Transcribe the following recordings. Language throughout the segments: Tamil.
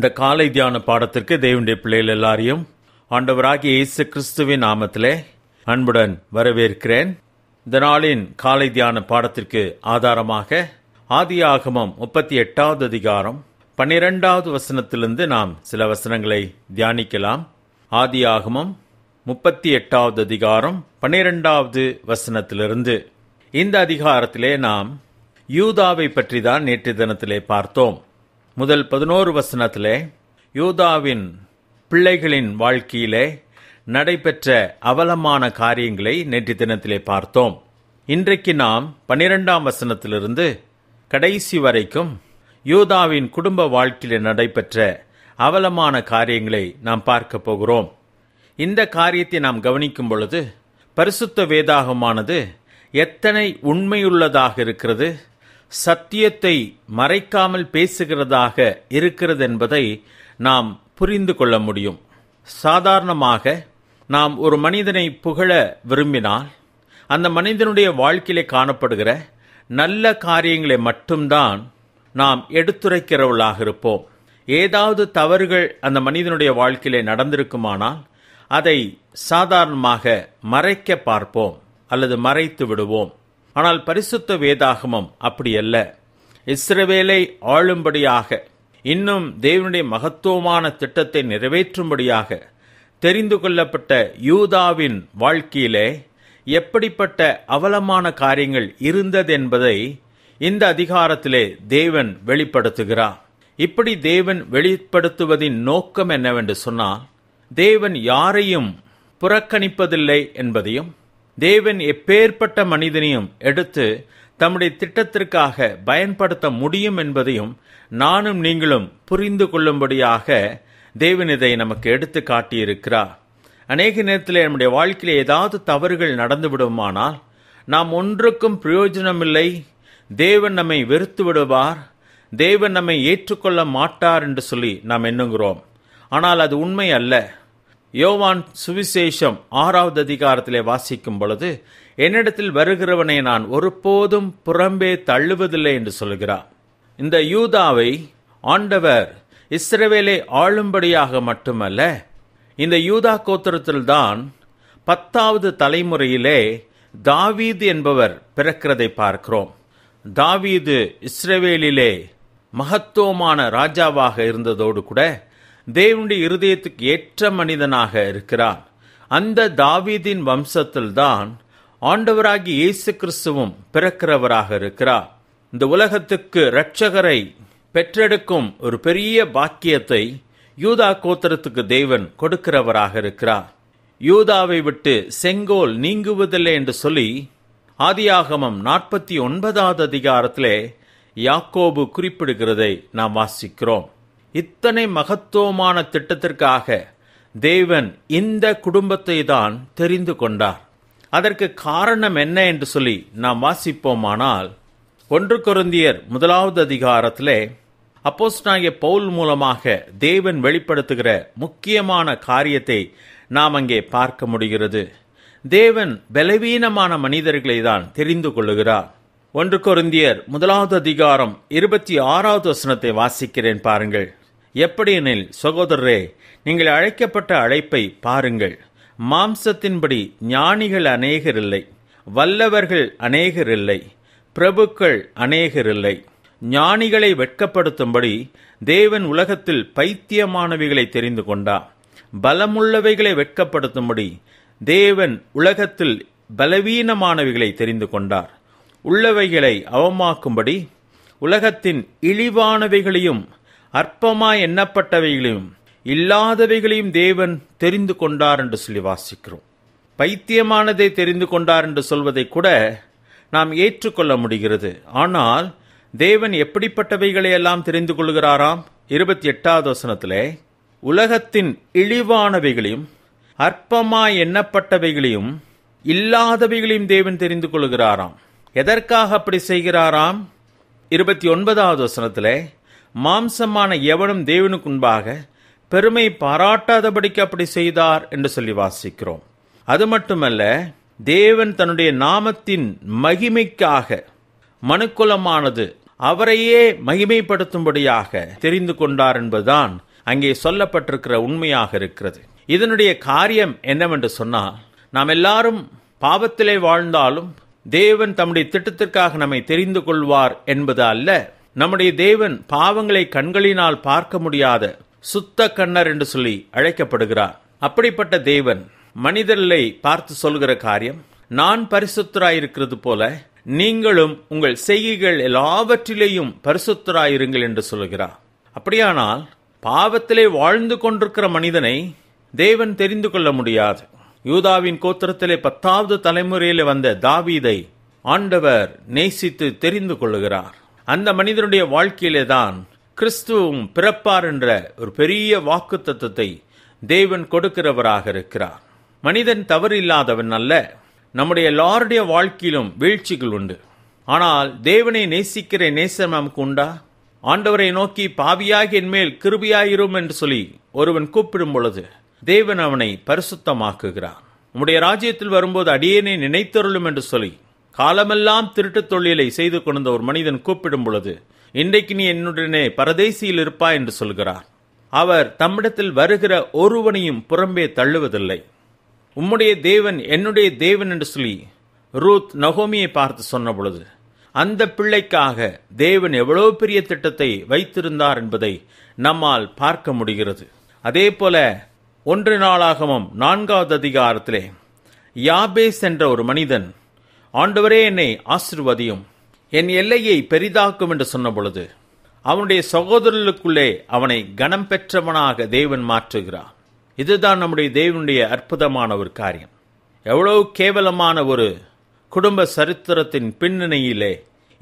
இந்த காலை தியான பாடத்திற்கு தேவனுடைய பிள்ளைகள் எல்லாரையும் ஆண்டவராகிய இயேசு கிறிஸ்துவின் நாமத்திலே அன்புடன் வரவேற்கிறேன் இந்த நாளின் காலை தியான பாடத்திற்கு ஆதாரமாக ஆதி ஆகமம் முப்பத்தி எட்டாவது அதிகாரம் பன்னிரெண்டாவது வசனத்திலிருந்து நாம் சில வசனங்களை தியானிக்கலாம் ஆதி ஆகமம் முப்பத்தி எட்டாவது அதிகாரம் பன்னிரெண்டாவது வசனத்திலிருந்து இந்த அதிகாரத்திலே நாம் யூதாவை பற்றி தான் நேற்று தினத்திலே பார்த்தோம் முதல் பதினோரு வசனத்திலே யூதாவின் பிள்ளைகளின் வாழ்க்கையிலே நடைபெற்ற அவலமான காரியங்களை நேற்று தினத்திலே பார்த்தோம் இன்றைக்கு நாம் பனிரெண்டாம் வசனத்திலிருந்து கடைசி வரைக்கும் யூதாவின் குடும்ப வாழ்க்கையில் நடைபெற்ற அவலமான காரியங்களை நாம் பார்க்க போகிறோம் இந்த காரியத்தை நாம் கவனிக்கும் பொழுது பரிசுத்த வேதாகமானது எத்தனை உண்மையுள்ளதாக இருக்கிறது சத்தியத்தை மறைக்காமல் பேசுகிறதாக இருக்கிறது என்பதை நாம் புரிந்து கொள்ள முடியும் சாதாரணமாக நாம் ஒரு மனிதனை புகழ விரும்பினால் அந்த மனிதனுடைய வாழ்க்கையிலே காணப்படுகிற நல்ல காரியங்களை மட்டும்தான் நாம் எடுத்துரைக்கிறவர்களாக இருப்போம் ஏதாவது தவறுகள் அந்த மனிதனுடைய வாழ்க்கையிலே நடந்திருக்குமானால் அதை சாதாரணமாக மறைக்க பார்ப்போம் அல்லது மறைத்து விடுவோம் ஆனால் பரிசுத்த வேதாகமம் அப்படி அல்ல இஸ்ரவேலை ஆளும்படியாக இன்னும் தேவனுடைய மகத்துவமான திட்டத்தை நிறைவேற்றும்படியாக தெரிந்து கொள்ளப்பட்ட யூதாவின் வாழ்க்கையிலே எப்படிப்பட்ட அவலமான காரியங்கள் இருந்தது என்பதை இந்த அதிகாரத்திலே தேவன் வெளிப்படுத்துகிறார் இப்படி தேவன் வெளிப்படுத்துவதின் நோக்கம் என்னவென்று சொன்னால் தேவன் யாரையும் புறக்கணிப்பதில்லை என்பதையும் தேவன் எப்பேற்பட்ட மனிதனையும் எடுத்து தம்முடைய திட்டத்திற்காக பயன்படுத்த முடியும் என்பதையும் நானும் நீங்களும் புரிந்து கொள்ளும்படியாக தேவன் இதை நமக்கு எடுத்து காட்டியிருக்கிறார் அநேக நேரத்தில் நம்முடைய வாழ்க்கையில் ஏதாவது தவறுகள் நடந்து விடுமானால் நாம் ஒன்றுக்கும் பிரயோஜனமில்லை தேவன் நம்மை வெறுத்து விடுவார் தேவன் நம்மை ஏற்றுக்கொள்ள மாட்டார் என்று சொல்லி நாம் எண்ணுகிறோம் ஆனால் அது உண்மை அல்ல யோவான் சுவிசேஷம் ஆறாவது அதிகாரத்திலே வாசிக்கும் பொழுது என்னிடத்தில் வருகிறவனை நான் ஒருபோதும் புறம்பே தள்ளுவதில்லை என்று சொல்கிறார் இந்த யூதாவை ஆண்டவர் இஸ்ரவேலை ஆளும்படியாக மட்டுமல்ல இந்த யூதா கோத்திரத்தில்தான் பத்தாவது தலைமுறையிலே தாவீது என்பவர் பிறக்கிறதை பார்க்கிறோம் தாவீது இஸ்ரேவேலிலே மகத்துவமான ராஜாவாக இருந்ததோடு கூட தேவனுடைய இருதயத்துக்கு ஏற்ற மனிதனாக இருக்கிறான் அந்த தாவீதின் வம்சத்தில்தான் ஆண்டவராகி இயேசு கிறிஸ்துவும் பிறக்கிறவராக இருக்கிறார் இந்த உலகத்துக்கு இரட்சகரை பெற்றெடுக்கும் ஒரு பெரிய பாக்கியத்தை யூதா கோத்திரத்துக்கு தேவன் கொடுக்கிறவராக இருக்கிறார் யூதாவை விட்டு செங்கோல் நீங்குவதில்லை என்று சொல்லி ஆதியாகமம் நாற்பத்தி ஒன்பதாவது அதிகாரத்திலே யாக்கோபு குறிப்பிடுகிறதை நாம் வாசிக்கிறோம் இத்தனை மகத்துவமான திட்டத்திற்காக தேவன் இந்த குடும்பத்தை தான் தெரிந்து கொண்டார் அதற்கு காரணம் என்ன என்று சொல்லி நாம் வாசிப்போமானால் ஒன்று குருந்தியர் முதலாவது அதிகாரத்திலே அப்போஸ்டாகிய பவுல் மூலமாக தேவன் வெளிப்படுத்துகிற முக்கியமான காரியத்தை நாம் அங்கே பார்க்க முடிகிறது தேவன் பலவீனமான மனிதர்களை தான் தெரிந்து கொள்ளுகிறார் ஒன்று குருந்தியர் முதலாவது அதிகாரம் இருபத்தி ஆறாவது வசனத்தை வாசிக்கிறேன் பாருங்கள் எப்படியெனில் சகோதரரே நீங்கள் அழைக்கப்பட்ட அழைப்பை பாருங்கள் மாம்சத்தின்படி ஞானிகள் அநேகர் இல்லை வல்லவர்கள் அநேகர் இல்லை பிரபுக்கள் அநேகர் இல்லை ஞானிகளை வெட்கப்படுத்தும்படி தேவன் உலகத்தில் பைத்தியமானவைகளை தெரிந்து கொண்டார் பலமுள்ளவைகளை வெட்கப்படுத்தும்படி தேவன் உலகத்தில் பலவீனமானவைகளை தெரிந்து கொண்டார் உள்ளவைகளை அவமாக்கும்படி உலகத்தின் இழிவானவைகளையும் அற்பமாய் எண்ணப்பட்டவைகளையும் இல்லாதவைகளையும் தேவன் தெரிந்து கொண்டார் என்று சொல்லி வாசிக்கிறோம் பைத்தியமானதை தெரிந்து கொண்டார் என்று சொல்வதை கூட நாம் ஏற்றுக்கொள்ள முடிகிறது ஆனால் தேவன் எப்படிப்பட்டவைகளை எல்லாம் தெரிந்து கொள்கிறாராம் இருபத்தி எட்டாவது வசனத்திலே உலகத்தின் இழிவானவைகளையும் அற்பமாய் எண்ணப்பட்டவைகளையும் இல்லாதவைகளையும் தேவன் தெரிந்து கொள்கிறாராம் எதற்காக அப்படி செய்கிறாராம் இருபத்தி ஒன்பதாவது வசனத்திலே மாம்சமான எவனும் தேவனுக்குன்பாக பெருமை பாராட்டாதபடிக்கு அப்படி செய்தார் என்று சொல்லி வாசிக்கிறோம் அது மட்டுமல்ல தேவன் தன்னுடைய நாமத்தின் மகிமைக்காக மனுக்குலமானது அவரையே மகிமைப்படுத்தும்படியாக தெரிந்து கொண்டார் என்பதுதான் அங்கே சொல்லப்பட்டிருக்கிற உண்மையாக இருக்கிறது இதனுடைய காரியம் என்னவென்று சொன்னால் நாம் எல்லாரும் பாவத்திலே வாழ்ந்தாலும் தேவன் தம்முடைய திட்டத்திற்காக நம்மை தெரிந்து கொள்வார் என்பது அல்ல நம்முடைய தேவன் பாவங்களை கண்களினால் பார்க்க முடியாத சுத்த கண்ணர் என்று சொல்லி அழைக்கப்படுகிறார் அப்படிப்பட்ட தேவன் மனிதர்களை பார்த்து சொல்கிற காரியம் நான் பரிசுத்தராயிருக்கிறது போல நீங்களும் உங்கள் செய்கைகள் எல்லாவற்றிலேயும் பரிசுத்தராயிருங்கள் என்று சொல்கிறார் அப்படியானால் பாவத்திலே வாழ்ந்து கொண்டிருக்கிற மனிதனை தேவன் தெரிந்து கொள்ள முடியாது யூதாவின் கோத்திரத்திலே பத்தாவது தலைமுறையில் வந்த தாவீதை ஆண்டவர் நேசித்து தெரிந்து கொள்ளுகிறார் அந்த மனிதனுடைய வாழ்க்கையிலே தான் கிறிஸ்துவும் பிறப்பார் என்ற ஒரு பெரிய வாக்கு தத்துவத்தை தேவன் கொடுக்கிறவராக இருக்கிறார் மனிதன் தவறு இல்லாதவன் அல்ல நம்முடைய லாருடைய வாழ்க்கையிலும் வீழ்ச்சிகள் உண்டு ஆனால் தேவனை நேசிக்கிற நேசம் நமக்கு உண்டா ஆண்டவரை நோக்கி பாவியாகி என்மேல் கிருபியாயிரும் என்று சொல்லி ஒருவன் கூப்பிடும் பொழுது தேவன் அவனை பரிசுத்தமாக்குகிறான் உம்முடைய ராஜ்யத்தில் வரும்போது அடியேனை நினைத்தருளும் என்று சொல்லி காலமெல்லாம் திருட்டுத் தொழிலை செய்து கொண்ட ஒரு மனிதன் கூப்பிடும் பொழுது இன்றைக்கு நீ என்னுடனே பரதேசியில் இருப்பா என்று சொல்கிறார் அவர் தம்மிடத்தில் வருகிற ஒருவனையும் புறம்பே தள்ளுவதில்லை உம்முடைய தேவன் என்னுடைய தேவன் என்று சொல்லி ரூத் நகோமியை பார்த்து சொன்ன பொழுது அந்த பிள்ளைக்காக தேவன் எவ்வளவு பெரிய திட்டத்தை வைத்திருந்தார் என்பதை நம்மால் பார்க்க முடிகிறது அதே போல ஒன்று நாளாகவும் நான்காவது அதிகாரத்திலே யாபேஸ் என்ற ஒரு மனிதன் ஆண்டவரே என்னை ஆசிர்வதியும் என் எல்லையை பெரிதாக்கும் என்று சொன்ன பொழுது அவனுடைய சகோதரர்களுக்குள்ளே அவனை கனம் பெற்றவனாக தேவன் மாற்றுகிறார் இதுதான் நம்முடைய தேவனுடைய அற்புதமான ஒரு காரியம் எவ்வளவு கேவலமான ஒரு குடும்ப சரித்திரத்தின் பின்னணியிலே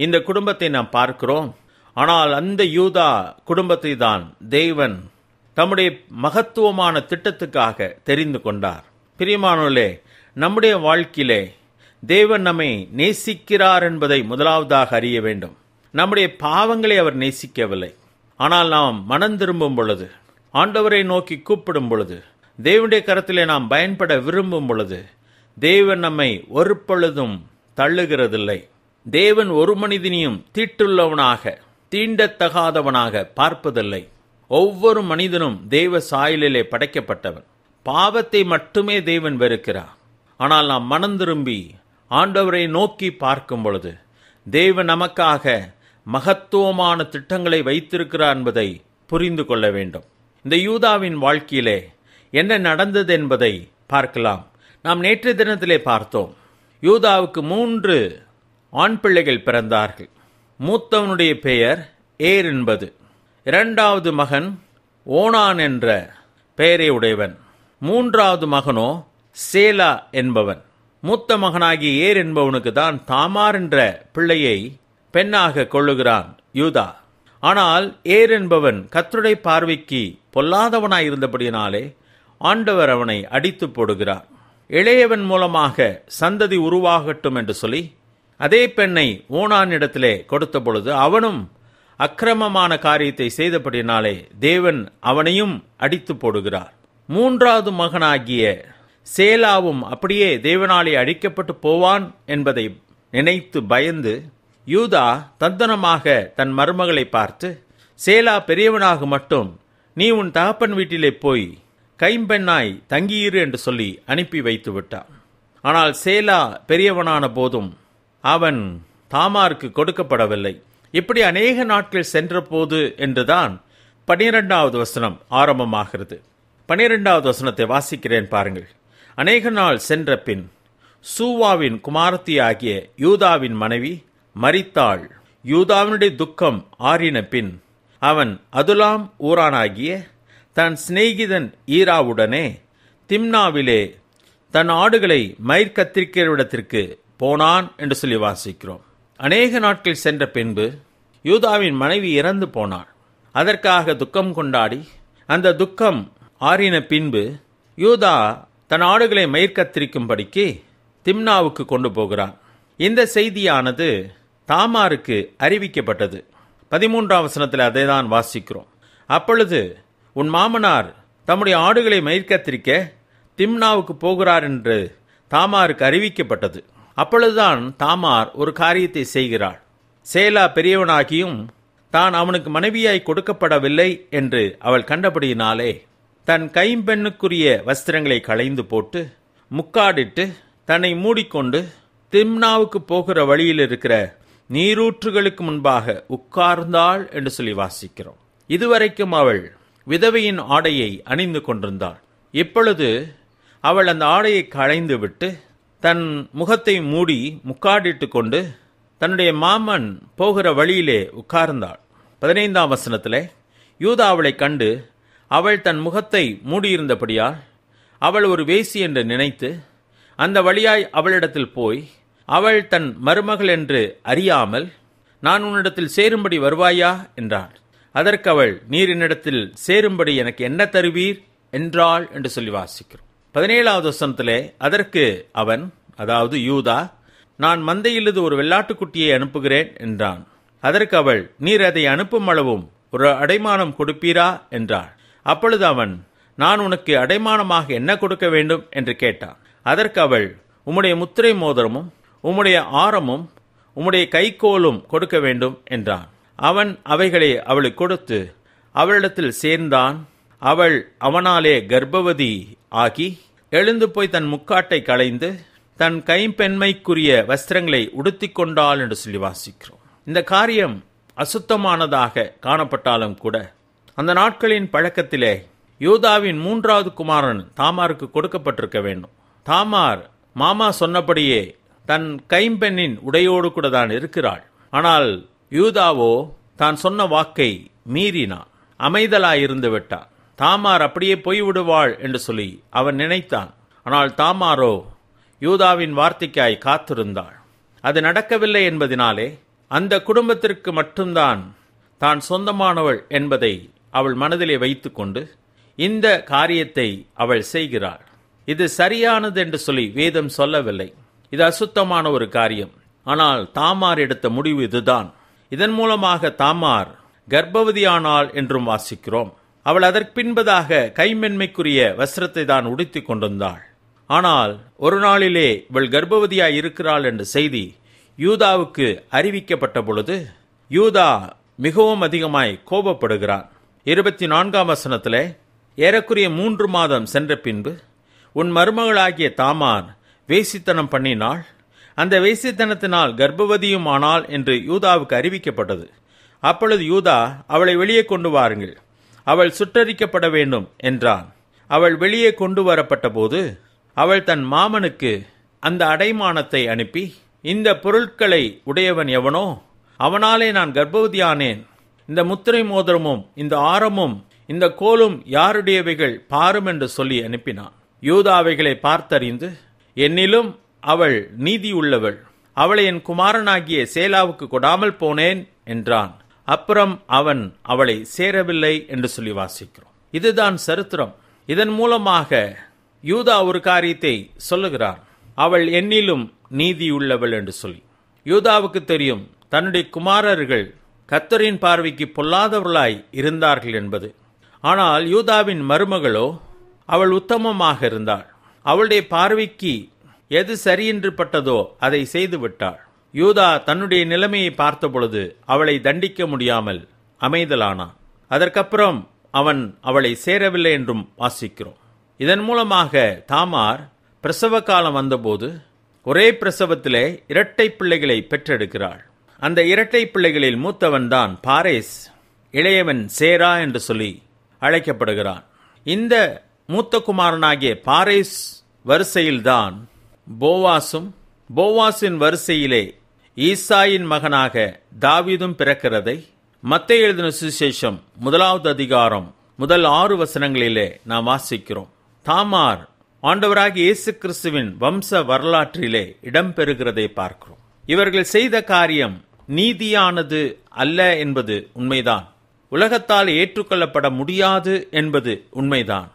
இந்த குடும்பத்தை நாம் பார்க்கிறோம் ஆனால் அந்த யூதா குடும்பத்தை தான் தேவன் தம்முடைய மகத்துவமான திட்டத்துக்காக தெரிந்து கொண்டார் பிரியமானோலே நம்முடைய வாழ்க்கையிலே தேவன் நம்மை நேசிக்கிறார் என்பதை முதலாவதாக அறிய வேண்டும் நம்முடைய பாவங்களை அவர் நேசிக்கவில்லை ஆனால் நாம் மனம் திரும்பும் பொழுது ஆண்டவரை நோக்கி கூப்பிடும் பொழுது தேவனுடைய கரத்திலே நாம் பயன்பட விரும்பும் பொழுது தேவன் நம்மை ஒரு பொழுதும் தள்ளுகிறதில்லை தேவன் ஒரு மனிதனையும் தீட்டுள்ளவனாக தீண்டத்தகாதவனாக பார்ப்பதில்லை ஒவ்வொரு மனிதனும் தெய்வ சாயலிலே படைக்கப்பட்டவன் பாவத்தை மட்டுமே தேவன் வெறுக்கிறார் ஆனால் நாம் மனம் திரும்பி ஆண்டவரை நோக்கி பார்க்கும் பொழுது தேவ நமக்காக மகத்துவமான திட்டங்களை வைத்திருக்கிறார் என்பதை புரிந்து கொள்ள வேண்டும் இந்த யூதாவின் வாழ்க்கையிலே என்ன நடந்தது என்பதை பார்க்கலாம் நாம் நேற்றைய தினத்திலே பார்த்தோம் யூதாவுக்கு மூன்று ஆண் பிள்ளைகள் பிறந்தார்கள் மூத்தவனுடைய பெயர் ஏர் என்பது இரண்டாவது மகன் ஓனான் என்ற பெயரை உடையவன் மூன்றாவது மகனோ சேலா என்பவன் மூத்த மகனாகிய ஏர் என்பவனுக்கு தான் தாமார் என்ற பிள்ளையை பெண்ணாக கொள்ளுகிறான் யூதா ஆனால் ஏர் என்பவன் கத்துடை பார்வைக்கு இருந்தபடியினாலே ஆண்டவர் அவனை அடித்து போடுகிறார் இளையவன் மூலமாக சந்ததி உருவாகட்டும் என்று சொல்லி அதே பெண்ணை இடத்திலே கொடுத்த பொழுது அவனும் அக்கிரமமான காரியத்தை செய்தபடினாலே தேவன் அவனையும் அடித்து போடுகிறார் மூன்றாவது மகனாகிய சேலாவும் அப்படியே தேவனாலே அழிக்கப்பட்டு போவான் என்பதை நினைத்து பயந்து யூதா தந்தனமாக தன் மருமகளை பார்த்து சேலா பெரியவனாக மட்டும் நீ உன் தகப்பன் வீட்டிலே போய் கைம்பெண்ணாய் தங்கியிரு என்று சொல்லி அனுப்பி வைத்து விட்டான் ஆனால் சேலா பெரியவனான போதும் அவன் தாமாருக்கு கொடுக்கப்படவில்லை இப்படி அநேக நாட்கள் சென்றபோது என்றுதான் பனிரெண்டாவது வசனம் ஆரம்பமாகிறது பனிரெண்டாவது வசனத்தை வாசிக்கிறேன் பாருங்கள் அநேக நாள் சென்ற பின் சூவாவின் குமாரத்தியாகிய யூதாவின் மனைவி மறித்தாள் யூதாவினுடைய துக்கம் ஆறின பின் அவன் அதுலாம் ஊரானாகிய தன் சிநேகிதன் ஈராவுடனே திம்னாவிலே தன் ஆடுகளை மயிர்கத்திரிக்கிறவிடத்திற்கு போனான் என்று சொல்லி வாசிக்கிறோம் அநேக நாட்கள் சென்ற பின்பு யூதாவின் மனைவி இறந்து போனாள் அதற்காக துக்கம் கொண்டாடி அந்த துக்கம் ஆறின பின்பு யூதா தன் ஆடுகளை மயிர்கத்திரிக்கும்படிக்கு திம்னாவுக்கு கொண்டு போகிறான் இந்த செய்தியானது தாமாருக்கு அறிவிக்கப்பட்டது பதிமூன்றாம் வசனத்தில் அதை தான் வாசிக்கிறோம் அப்பொழுது உன் மாமனார் தம்முடைய ஆடுகளை மயிர்கத்திரிக்க திம்னாவுக்கு போகிறார் என்று தாமாருக்கு அறிவிக்கப்பட்டது அப்பொழுதுதான் தாமார் ஒரு காரியத்தை செய்கிறாள் சேலா பெரியவனாகியும் தான் அவனுக்கு மனைவியாய் கொடுக்கப்படவில்லை என்று அவள் கண்டபடியினாலே தன் கைம்பெண்ணுக்குரிய வஸ்திரங்களை களைந்து போட்டு முக்காடிட்டு தன்னை மூடிக்கொண்டு திம்னாவுக்கு போகிற வழியில் இருக்கிற நீரூற்றுகளுக்கு முன்பாக உட்கார்ந்தாள் என்று சொல்லி வாசிக்கிறோம் இதுவரைக்கும் அவள் விதவையின் ஆடையை அணிந்து கொண்டிருந்தாள் இப்பொழுது அவள் அந்த ஆடையை களைந்து விட்டு தன் முகத்தை மூடி முக்காடிட்டு கொண்டு தன்னுடைய மாமன் போகிற வழியிலே உட்கார்ந்தாள் பதினைந்தாம் வசனத்தில் யூதா அவளை கண்டு அவள் தன் முகத்தை மூடியிருந்தபடியால் அவள் ஒரு வேசி என்று நினைத்து அந்த வழியாய் அவளிடத்தில் போய் அவள் தன் மருமகள் என்று அறியாமல் நான் உன்னிடத்தில் சேரும்படி வருவாயா என்றாள் அதற்கு அவள் நீர் என்னிடத்தில் சேரும்படி எனக்கு என்ன தருவீர் என்றாள் என்று சொல்லி வாசிக்கிறோம் பதினேழாவது வசனத்திலே அதற்கு அவன் அதாவது யூதா நான் மந்தையிலிருந்து ஒரு வெள்ளாட்டுக்குட்டியை அனுப்புகிறேன் என்றான் அதற்கு அவள் நீர் அதை அனுப்பும் அளவும் ஒரு அடைமானம் கொடுப்பீரா என்றாள் அப்பொழுது அவன் நான் உனக்கு அடைமானமாக என்ன கொடுக்க வேண்டும் என்று கேட்டான் அதற்கு அவள் உம்முடைய முத்திரை மோதிரமும் உம்முடைய ஆரமும் உம்முடைய கைக்கோலும் கொடுக்க வேண்டும் என்றான் அவன் அவைகளை அவளுக்கு கொடுத்து அவளிடத்தில் சேர்ந்தான் அவள் அவனாலே கர்ப்பவதி ஆகி எழுந்து போய் தன் முக்காட்டை களைந்து தன் கைம்பெண்மைக்குரிய வஸ்திரங்களை உடுத்தி கொண்டாள் என்று சொல்லி வாசிக்கிறோம் இந்த காரியம் அசுத்தமானதாக காணப்பட்டாலும் கூட அந்த நாட்களின் பழக்கத்திலே யூதாவின் மூன்றாவது குமாரன் தாமாருக்கு கொடுக்கப்பட்டிருக்க வேண்டும் தாமார் மாமா சொன்னபடியே தன் கைம்பெண்ணின் உடையோடு கூட தான் இருக்கிறாள் ஆனால் யூதாவோ தான் சொன்ன வாக்கை மீறினான் அமைதலாயிருந்து விட்டான் தாமார் அப்படியே போய்விடுவாள் என்று சொல்லி அவன் நினைத்தான் ஆனால் தாமாரோ யூதாவின் வார்த்தைக்காய் காத்திருந்தாள் அது நடக்கவில்லை என்பதினாலே அந்த குடும்பத்திற்கு மட்டும்தான் தான் சொந்தமானவள் என்பதை அவள் மனதிலே வைத்து கொண்டு இந்த காரியத்தை அவள் செய்கிறாள் இது சரியானது என்று சொல்லி வேதம் சொல்லவில்லை இது அசுத்தமான ஒரு காரியம் ஆனால் தாமார் எடுத்த முடிவு இதுதான் இதன் மூலமாக தாமார் கர்ப்பவதியானாள் என்றும் வாசிக்கிறோம் அவள் அதற்கு பின்பதாக கைமென்மைக்குரிய வஸ்திரத்தை தான் உடுத்தி கொண்டிருந்தாள் ஆனால் ஒரு நாளிலே இவள் கர்ப்பவதியாய் இருக்கிறாள் என்ற செய்தி யூதாவுக்கு அறிவிக்கப்பட்ட பொழுது யூதா மிகவும் அதிகமாய் கோபப்படுகிறான் இருபத்தி நான்காம் வசனத்தில் ஏறக்குறைய மூன்று மாதம் சென்ற பின்பு உன் மருமகளாகிய தாமார் வேசித்தனம் பண்ணினாள் அந்த வேசித்தனத்தினால் கர்ப்பவதியும் ஆனாள் என்று யூதாவுக்கு அறிவிக்கப்பட்டது அப்பொழுது யூதா அவளை வெளியே கொண்டு வாருங்கள் அவள் சுற்றறிக்கப்பட வேண்டும் என்றான் அவள் வெளியே கொண்டு வரப்பட்ட போது அவள் தன் மாமனுக்கு அந்த அடைமானத்தை அனுப்பி இந்த பொருட்களை உடையவன் எவனோ அவனாலே நான் கர்ப்பவதியானேன் இந்த முத்திரை மோதிரமும் இந்த ஆரமும் இந்த கோலும் யாருடையவைகள் பாரும் என்று சொல்லி அனுப்பினான் யூதா அவைகளை பார்த்தறிந்து என்னிலும் அவள் நீதி உள்ளவள் அவளை என் குமாரனாகிய சேலாவுக்கு கொடாமல் போனேன் என்றான் அப்புறம் அவன் அவளை சேரவில்லை என்று சொல்லி வாசிக்கிறோம் இதுதான் சரித்திரம் இதன் மூலமாக யூதா ஒரு காரியத்தை சொல்லுகிறார் அவள் என்னிலும் நீதி உள்ளவள் என்று சொல்லி யூதாவுக்கு தெரியும் தன்னுடைய குமாரர்கள் கத்தரின் பார்வைக்கு பொல்லாதவர்களாய் இருந்தார்கள் என்பது ஆனால் யூதாவின் மருமகளோ அவள் உத்தமமாக இருந்தாள் அவளுடைய பார்வைக்கு எது சரியென்று பட்டதோ அதை செய்துவிட்டாள் யூதா தன்னுடைய நிலைமையை பார்த்தபொழுது அவளை தண்டிக்க முடியாமல் அமைதலானான் அதற்கப்புறம் அவன் அவளை சேரவில்லை என்றும் வாசிக்கிறோம் இதன் மூலமாக தாமார் பிரசவ காலம் வந்தபோது ஒரே பிரசவத்திலே இரட்டை பிள்ளைகளை பெற்றெடுக்கிறாள் அந்த இரட்டை பிள்ளைகளில் மூத்தவன்தான் பாரேஸ் இளையவன் சேரா என்று சொல்லி அழைக்கப்படுகிறான் இந்த மூத்த குமாரனாகிய பாரேஸ் வரிசையில்தான் போவாசும் போவாஸின் வரிசையிலே ஈசாயின் மகனாக தாவீதும் பிறக்கிறதை மத்திய எழுதின சுசேஷம் முதலாவது அதிகாரம் முதல் ஆறு வசனங்களிலே நாம் வாசிக்கிறோம் தாமார் ஆண்டவராக இயேசு கிறிஸ்துவின் வம்ச வரலாற்றிலே இடம்பெறுகிறதை பார்க்கிறோம் இவர்கள் செய்த காரியம் நீதியானது அல்ல என்பது உண்மைதான் உலகத்தால் ஏற்றுக்கொள்ளப்பட முடியாது என்பது உண்மைதான்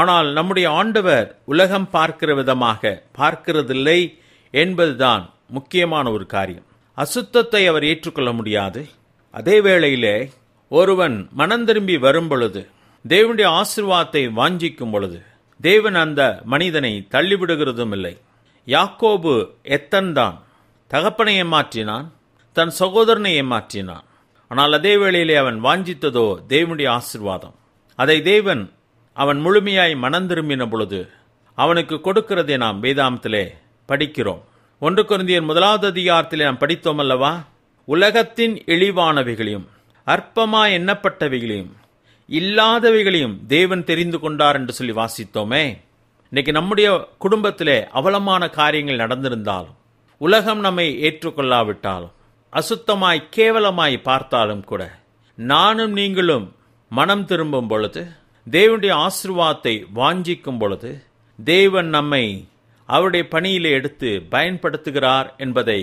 ஆனால் நம்முடைய ஆண்டவர் உலகம் பார்க்கிற விதமாக பார்க்கிறதில்லை என்பதுதான் முக்கியமான ஒரு காரியம் அசுத்தத்தை அவர் ஏற்றுக்கொள்ள முடியாது அதே வேளையிலே ஒருவன் மனம் திரும்பி வரும் பொழுது தேவனுடைய ஆசிர்வாதத்தை வாஞ்சிக்கும் பொழுது தேவன் அந்த மனிதனை தள்ளிவிடுகிறதும் இல்லை யாக்கோபு எத்தன்தான் தகப்பனையை மாற்றினான் தன் சகோதரனை ஏமாற்றினான் ஆனால் அதே வேளையிலே அவன் வாஞ்சித்ததோ தேவனுடைய ஆசிர்வாதம் அதை தேவன் அவன் முழுமையாய் மனம் திரும்பின பொழுது அவனுக்கு கொடுக்கிறதை நாம் வேதாமத்திலே படிக்கிறோம் ஒன்று குருந்தியன் முதலாவது அதிகாரத்திலே நாம் படித்தோம் அல்லவா உலகத்தின் இழிவானவைகளையும் அற்பமா எண்ணப்பட்டவைகளையும் இல்லாதவைகளையும் தேவன் தெரிந்து கொண்டார் என்று சொல்லி வாசித்தோமே இன்னைக்கு நம்முடைய குடும்பத்திலே அவலமான காரியங்கள் நடந்திருந்தாலும் உலகம் நம்மை ஏற்றுக்கொள்ளாவிட்டாலும் அசுத்தமாய் கேவலமாய் பார்த்தாலும் கூட நானும் நீங்களும் மனம் திரும்பும் பொழுது தேவனுடைய ஆசிர்வாதத்தை வாஞ்சிக்கும் பொழுது தேவன் நம்மை அவருடைய பணியிலே எடுத்து பயன்படுத்துகிறார் என்பதை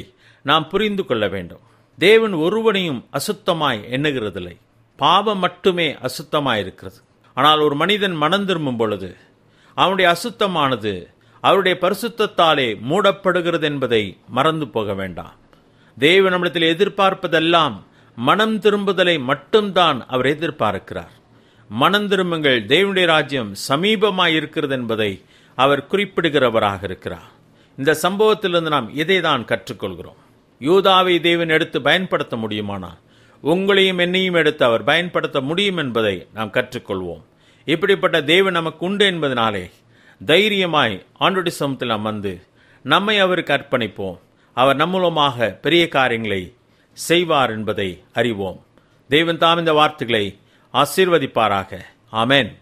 நாம் புரிந்து கொள்ள வேண்டும் தேவன் ஒருவனையும் அசுத்தமாய் எண்ணுகிறதில்லை பாவம் மட்டுமே அசுத்தமாய் இருக்கிறது ஆனால் ஒரு மனிதன் மனம் திரும்பும் பொழுது அவனுடைய அசுத்தமானது அவருடைய பரிசுத்தாலே மூடப்படுகிறது என்பதை மறந்து போக வேண்டாம் தேவன் நம்மிடத்தில் எதிர்பார்ப்பதெல்லாம் மனம் திரும்புதலை மட்டும்தான் அவர் எதிர்பார்க்கிறார் மனம் திரும்புங்கள் தேவனுடைய ராஜ்யம் சமீபமாய் இருக்கிறது என்பதை அவர் குறிப்பிடுகிறவராக இருக்கிறார் இந்த சம்பவத்திலிருந்து நாம் இதை தான் கற்றுக்கொள்கிறோம் யூதாவை தேவன் எடுத்து பயன்படுத்த முடியுமானால் உங்களையும் என்னையும் எடுத்து அவர் பயன்படுத்த முடியும் என்பதை நாம் கற்றுக்கொள்வோம் இப்படிப்பட்ட தேவன் நமக்கு உண்டு என்பதனாலே தைரியமாய் ஆண்டுடி சமத்தில் அமர்ந்து நம்மை அவருக்கு அர்ப்பணிப்போம் அவர் நம்மூலமாக பெரிய காரியங்களை செய்வார் என்பதை அறிவோம் தெய்வன் தாம் இந்த வார்த்தைகளை ஆசீர்வதிப்பாராக ஆமேன்